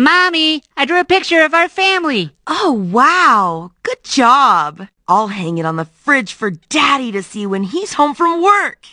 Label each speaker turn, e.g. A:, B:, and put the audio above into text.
A: Mommy, I drew a picture of our family. Oh, wow. Good job. I'll hang it on the fridge for Daddy to see when he's home from work.